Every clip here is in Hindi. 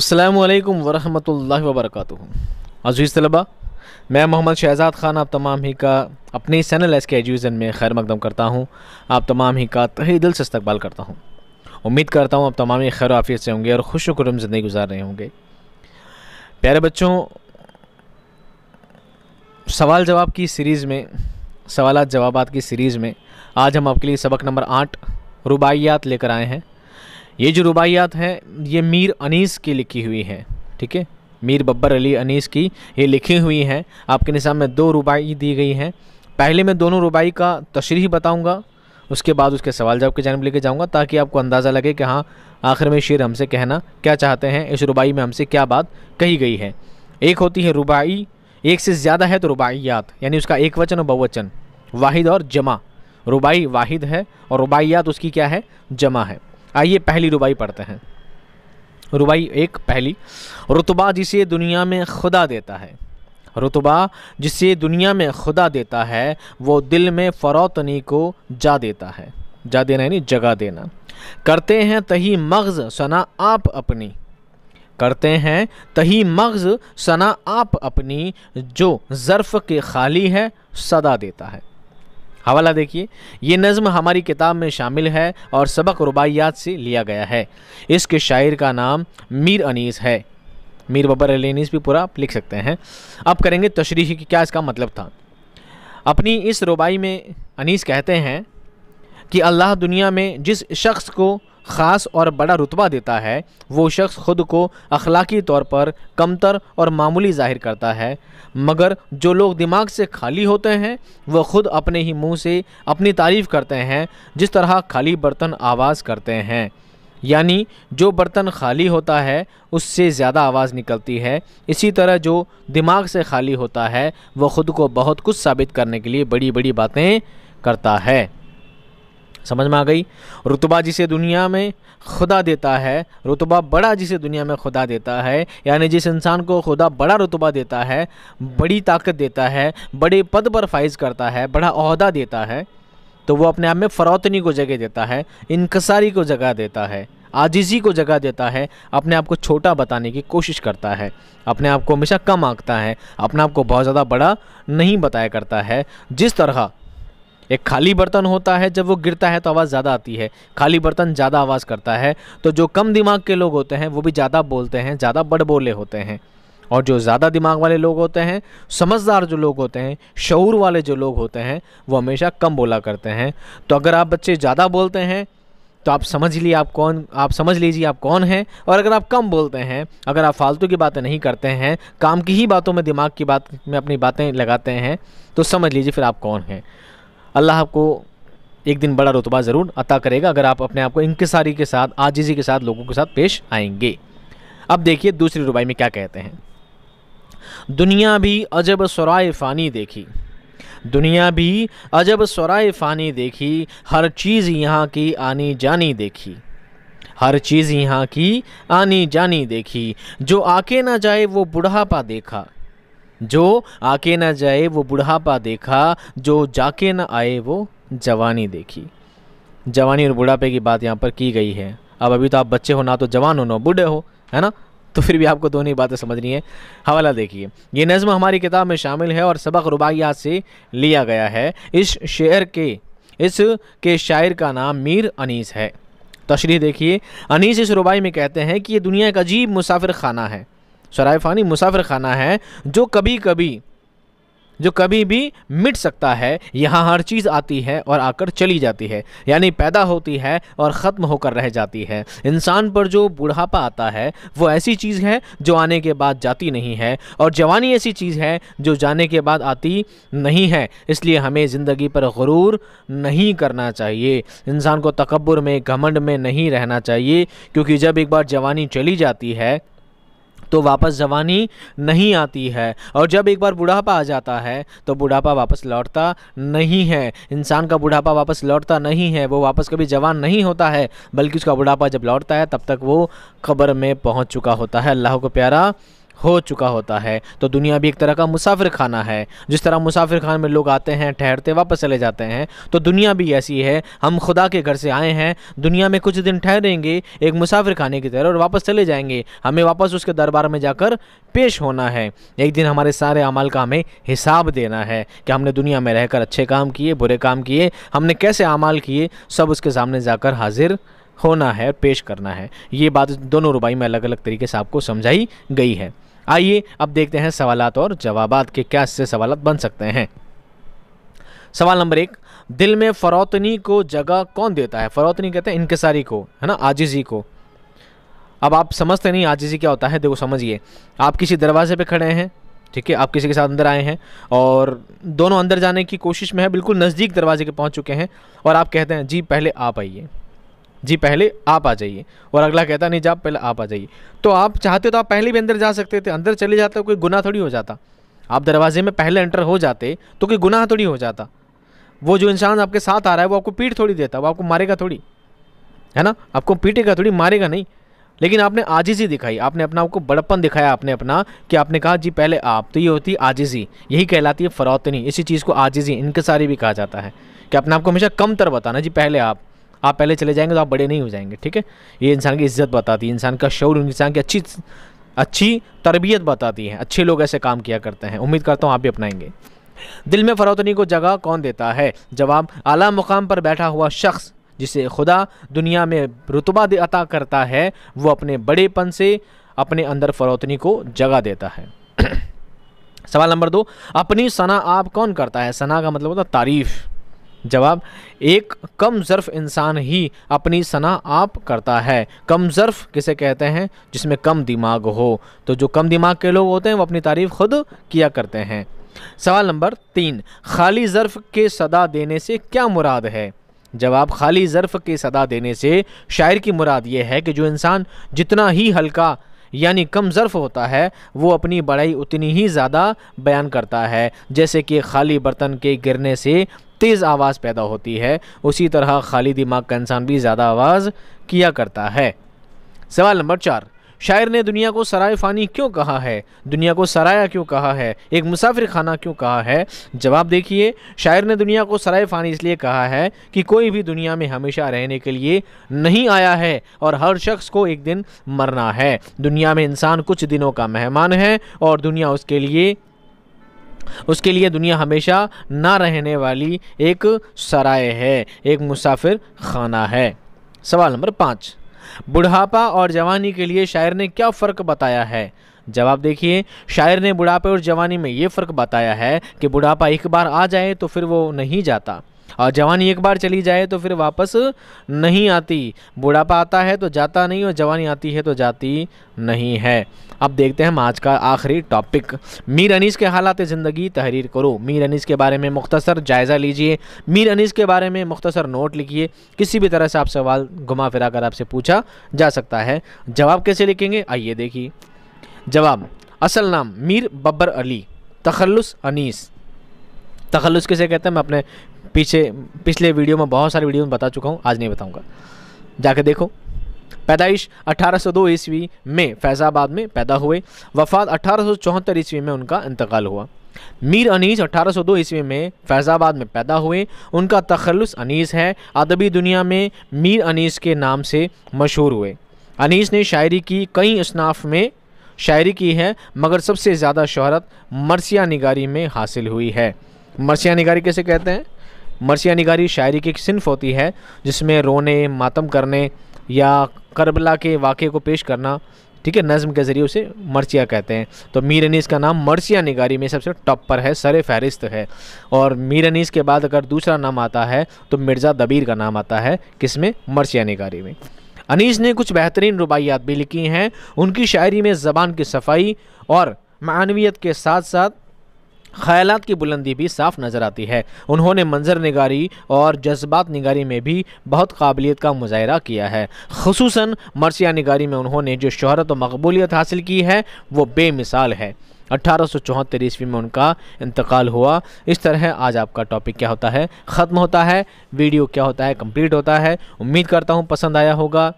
अल्लाम वरहमल वबरक अजीज़ तलबा मैं मोहम्मद शहजाद ख़ान आप तमाम ही का अपने इस चैनल एस के एजुकेशन में खैर मकदम करता हूँ आप तमाम ही का तही दिल से इस्तकबाल करता हूँ उम्मीद करता हूँ आप तमाम ही खैर आफियत से होंगे और खुश वक्रम ज़िंदगी गुजार रहे होंगे प्यारे बच्चों सवाल जवाब की सीरीज़ में सवाल जवाब की सीरीज़ में आज हम आपके लिए सबक नंबर आठ रुबाइयात लेकर आए हैं ये जो रुबाइयात है ये मीर अनीस की लिखी हुई है ठीक है मीर बब्बर अली अनीस की ये लिखी हुई हैं आपके निशान में दो रुबाई दी गई हैं पहले मैं दोनों रुबाई का तशरी बताऊँगा उसके बाद उसके सवाल जवाब की जानब लेके जाऊँगा ताकि आपको अंदाज़ा लगे कि हाँ आखिर में शेर हमसे कहना क्या चाहते हैं इस रुबाई में हमसे क्या बात कही गई है एक होती है रुबाई एक से ज़्यादा है तो रुबाइयात यानी उसका एक वचन और बहुवचन वाहिद और जमा रुबाई वाहिद है और रुबाइयात उसकी क्या है जमा है आइए पहली रुबाई पढ़ते हैं रुबाई एक पहली रुतबा जिसे दुनिया में खुदा देता है रुतबा जिसे दुनिया में खुदा देता है वो दिल में फ़रोतनी को जा देता है जा देना यानी जगह देना करते हैं तही मगज़ सना आप अपनी करते हैं तही मगज़ सना आप अपनी जो ज़र्फ़ के खाली है सदा देता है हवाला देखिए ये नज़म हमारी किताब में शामिल है और सबक रुबाइयात से लिया गया है इसके शायर का नाम मीर अनीस है मीर बबर अली अनीस भी पूरा आप लिख सकते हैं अब करेंगे तशरी कि क्या इसका मतलब था अपनी इस रुबाई में अनीस कहते हैं कि अल्लाह दुनिया में जिस शख्स को ख़ास और बड़ा रुतबा देता है वो शख्स ख़ुद को अखलाकी तौर पर कमतर और मामूली जाहिर करता है मगर जो लोग दिमाग से खाली होते हैं वह ख़ुद अपने ही मुंह से अपनी तारीफ़ करते हैं जिस तरह खाली बर्तन आवाज़ करते हैं यानी जो बर्तन खाली होता है उससे ज़्यादा आवाज़ निकलती है इसी तरह जो दिमाग से खाली होता है वह ख़ुद को बहुत कुछ साबित करने के लिए बड़ी बड़ी बातें करता है समझ में आ गई रुतबा जिसे दुनिया में खुदा देता है रुतबा बड़ा जिसे दुनिया में खुदा देता है यानी जिस इंसान को खुदा बड़ा रुतबा देता है बड़ी ताकत देता है बड़े पद पर फाइज करता है बड़ा अहदा देता है तो वो अपने आप में फ़रौतनी को जगह देता है इनकसारी को जगह देता है आजिज़ी को जगह देता है अपने आप को छोटा बताने की कोशिश करता है अपने आप को हमेशा कम आंकता है अपने आप को बहुत ज़्यादा बड़ा नहीं बताया करता है जिस तरह एक खाली बर्तन होता है जब वो गिरता है तो आवाज़ ज़्यादा आती है खाली बर्तन ज़्यादा आवाज़ करता है तो जो कम दिमाग के लोग होते हैं वो भी ज़्यादा बोलते हैं ज़्यादा बड़बोले होते हैं और जो ज़्यादा दिमाग वाले लोग होते हैं समझदार जो लोग होते हैं शौर वाले जो लोग होते हैं वो हमेशा कम बोला करते हैं तो अगर आप बच्चे ज़्यादा बोलते हैं तो आप समझ लिए आप कौन आप समझ लीजिए आप कौन हैं और अगर आप कम बोलते हैं अगर आप फालतू की बातें नहीं करते हैं काम की ही बातों में दिमाग की बात में अपनी बातें लगाते हैं तो समझ लीजिए फिर आप कौन हैं अल्लाह आपको एक दिन बड़ा रुतबा ज़रूर अता करेगा अगर आप अपने आप को इंकसारी के साथ आजीजी के साथ लोगों के साथ पेश आएंगे अब देखिए दूसरी रुबाई में क्या कहते हैं दुनिया भी अजब सराय फ़ानी देखी दुनिया भी अजब सराय फ़ानी देखी हर चीज़ यहाँ की आनी जानी देखी हर चीज़ यहाँ की आनी जानी देखी जो आके ना जाए वो बुढ़ापा देखा जो आके न जाए वो बुढ़ापा देखा जो जाके न आए वो जवानी देखी जवानी और बुढ़ापे की बात यहाँ पर की गई है अब अभी तो आप बच्चे हो ना तो जवान हो ना बूढ़े हो है ना तो फिर भी आपको दोनों ही बातें समझनी है हवाला देखिए ये नज़म हमारी किताब में शामिल है और सबक रुबाइयात से लिया गया है इस शेर के इस के शायर का नाम मीर अनीस है तशरी देखिए अनीस इस रुबाई में कहते हैं कि ये दुनिया एक अजीब मुसाफिर खाना है शराय फ़ानी मुसाफिर खाना है जो कभी कभी जो कभी भी मिट सकता है यहाँ हर चीज़ आती है और आकर चली जाती है यानी पैदा होती है और ख़त्म होकर रह जाती है इंसान पर जो बुढ़ापा आता है वो ऐसी चीज़ है जो आने के बाद जाती नहीं है और जवानी ऐसी चीज़ है जो जाने के बाद आती नहीं है इसलिए हमें ज़िंदगी पर गुरूर नहीं करना चाहिए इंसान को तकबर में घमंड में नहीं रहना चाहिए क्योंकि जब एक बार जवानी चली जाती है तो वापस जवानी नहीं आती है और जब एक बार बुढ़ापा आ जाता है तो बुढ़ापा वापस लौटता नहीं है इंसान का बुढ़ापा वापस लौटता नहीं है वो वापस कभी जवान नहीं होता है बल्कि उसका बुढ़ापा जब लौटता है तब तक वो कब्र में पहुंच चुका होता है अल्लाह को प्यारा हो चुका होता है तो दुनिया भी एक तरह का मुसाफिर खाना है जिस तरह मुसाफिर खान में लोग आते हैं ठहरते वापस चले जाते हैं तो दुनिया भी ऐसी है हम खुदा के घर से आए हैं दुनिया में कुछ दिन ठहरेंगे एक मुसाफिर खाने की तरह और वापस चले जाएंगे हमें वापस उसके दरबार में जाकर पेश होना है एक दिन हमारे सारे अमाल का हमें हिसाब देना है कि हमने दुनिया में रहकर अच्छे काम किए बुरे काम किए हमने कैसे अमाल किए सब उसके सामने जाकर हाजिर होना है पेश करना है ये बात दोनों रुबाई में अलग अलग तरीके से आपको समझाई गई है आइए अब देखते हैं सवालत और जवाबात के क्या इससे सवालत बन सकते हैं सवाल नंबर एक दिल में फरोतनी को जगह कौन देता है फरोतनी कहते हैं इनकसारी को है ना आजिजी को अब आप समझते नहीं आजिजी क्या होता है देखो समझिए आप किसी दरवाजे पे खड़े हैं ठीक है आप किसी के साथ अंदर आए हैं और दोनों अंदर जाने की कोशिश में है बिल्कुल नज़दीक दरवाजे के पहुंच चुके हैं और आप कहते हैं जी पहले आप आइए जी पहले आप आ जाइए और अगला कहता नहीं जा पहले आप आ जाइए तो आप चाहते तो आप पहले भी अंदर जा सकते थे अंदर चले जाते कोई गुना थोड़ी हो जाता आप दरवाजे में पहले एंटर हो जाते तो कोई गुनाह थोड़ी हो जाता वो जो इंसान आपके साथ आ रहा है वो आपको पीट थोड़ी देता वो आपको मारेगा थोड़ी है ना आपको पीटेगा थोड़ी मारेगा नहीं लेकिन आपने आजीजी दिखाई आपने अपना आपको बड़प्पन दिखाया आपने अपना कि आपने कहा जी पहले आप तो ये होती है आजीजी यही कहलाती है फरौतनी इसी चीज़ को आजीजी इनके सारी भी कहा जाता है कि अपने आपको हमेशा कम तर बताना जी पहले आप आप पहले चले जाएंगे तो आप बड़े नहीं हो जाएंगे ठीक है ये इंसान की इज्जत बताती है इंसान का शौर इंसान की अच्छी अच्छी तरबियत बताती है अच्छे लोग ऐसे काम किया करते हैं उम्मीद करता हूँ आप भी अपनाएंगे दिल में फरोतनी को जगह कौन देता है जवाब आला मुकाम पर बैठा हुआ शख्स जिसे खुदा दुनिया में रुतबा अता करता है वो अपने बड़ेपन से अपने अंदर फरोतनी को जगह देता है सवाल नंबर दो अपनी सना आप कौन करता है सना का मतलब होता तारीफ़ जवाब एक कम ज़र्फ़ इंसान ही अपनी सना आप करता है कम ज़र्फ़ किसे कहते हैं जिसमें कम दिमाग हो तो जो कम दिमाग के लोग होते हैं वो अपनी तारीफ़ खुद किया करते हैं सवाल नंबर तीन खाली ज़र्फ़ के सदा देने से क्या मुराद है जवाब खाली ज़र्फ़ के सदा देने से शायर की मुराद ये है कि जो इंसान जितना ही हल्का यानी कम ज़र्फ़ होता है वो अपनी बड़ाई उतनी ही ज़्यादा बयान करता है जैसे कि खाली बर्तन के गिरने से तेज़ आवाज़ पैदा होती है उसी तरह खाली दिमाग का इंसान भी ज़्यादा आवाज़ किया करता है सवाल नंबर चार शायर ने दुनिया को सराय फ़ानी क्यों कहा है दुनिया को सराया क्यों कहा है एक मुसाफिर खाना क्यों कहा है जवाब देखिए शायर ने दुनिया को सराय फ़ानी इसलिए कहा है कि कोई भी दुनिया में हमेशा रहने के लिए नहीं आया है और हर शख्स को एक दिन मरना है दुनिया में इंसान कुछ दिनों का मेहमान है और दुनिया उसके लिए उसके लिए दुनिया हमेशा ना रहने वाली एक सराय है एक मुसाफिर खाना है सवाल नंबर पाँच बुढ़ापा और जवानी के लिए शायर ने क्या फ़र्क बताया है जवाब देखिए शायर ने बुढ़ापे और जवानी में ये फ़र्क बताया है कि बुढ़ापा एक बार आ जाए तो फिर वो नहीं जाता और जवानी एक बार चली जाए तो फिर वापस नहीं आती बुढ़ापा आता है तो जाता नहीं और जवानी आती है तो जाती नहीं है अब देखते हैं हम आज का आखिरी टॉपिक मीर अनीस के हालात ज़िंदगी तहरीर करो मीर अनीस के बारे में मुख्तसर जायज़ा लीजिए मीर अनीस के बारे में मुख्तसर नोट लिखिए किसी भी तरह से आप सवाल घुमा फिरा कर आपसे पूछा जा सकता है जवाब कैसे लिखेंगे आइए देखिए जवाब असल नाम मीर बब्बर अली तखलस अनीस तखलस किसे कहते हैं मैं अपने पीछे पिछले वीडियो में बहुत सारे वीडियो में बता चुका हूँ आज नहीं बताऊँगा जाके देखो पैदाइश 1802 ईस्वी में फैज़ाबाद में पैदा हुए वफात अठारह ईस्वी में उनका इंतकाल हुआ मीर अनीस 1802 ईस्वी में फैज़ाबाद में पैदा हुए उनका तखलस अनीस है अदबी दुनिया में मीर अनीस के नाम से मशहूर हुए अनीस ने शायरी की कई असनाफ में शायरी की है मगर सबसे ज़्यादा शहरत मरसिया निगारी में हासिल हुई है मरसिया निगारी कैसे कहते हैं मरसिया निगारी शायरी की एक सिंफ़ होती है जिसमें रोने मातम करने या करबला के वाक़े को पेश करना ठीक है नज़म के ज़रिए उसे मरसिया कहते हैं तो मीर अनीस का नाम मरसिया निगारी में सबसे टॉप पर है सर फहरिस्त है और मीर अनीस के बाद अगर दूसरा नाम आता है तो मिर्ज़ा दबीर का नाम आता है किस में मरसिया निगारी में अनीस ने कुछ बेहतरीन रुबाइयात भी लिखी हैं उनकी शायरी में ज़बान की सफाई और मानवीय के साथ साथ ख्यालात की बुलंदी भी साफ नज़र आती है उन्होंने मंजर निगारी और जज्बात निगारी में भी बहुत काबिलियत का मुजाहरा किया है खसूस मरसिया निगारी में उन्होंने जो शहरत और मकबूलियत हासिल की है वो बेमिसाल है अट्ठारह सौ चौहत्तर ईस्वी में उनका इंतकाल हुआ इस तरह आज आपका टॉपिक क्या होता है ख़त्म होता है वीडियो क्या होता है कम्प्लीट होता है उम्मीद करता हूँ पसंद आया होगा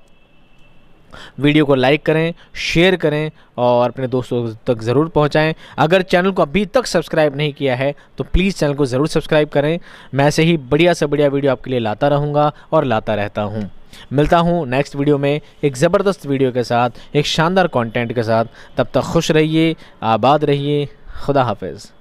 वीडियो को लाइक करें शेयर करें और अपने दोस्तों तक ज़रूर पहुँचाएँ अगर चैनल को अभी तक सब्सक्राइब नहीं किया है तो प्लीज़ चैनल को ज़रूर सब्सक्राइब करें मैं ऐसे ही बढ़िया से बढ़िया वीडियो आपके लिए लाता रहूँगा और लाता रहता हूँ मिलता हूँ नेक्स्ट वीडियो में एक ज़बरदस्त वीडियो के साथ एक शानदार कॉन्टेंट के साथ तब तक खुश रहिए आबाद रहिए खुदा हाफिज़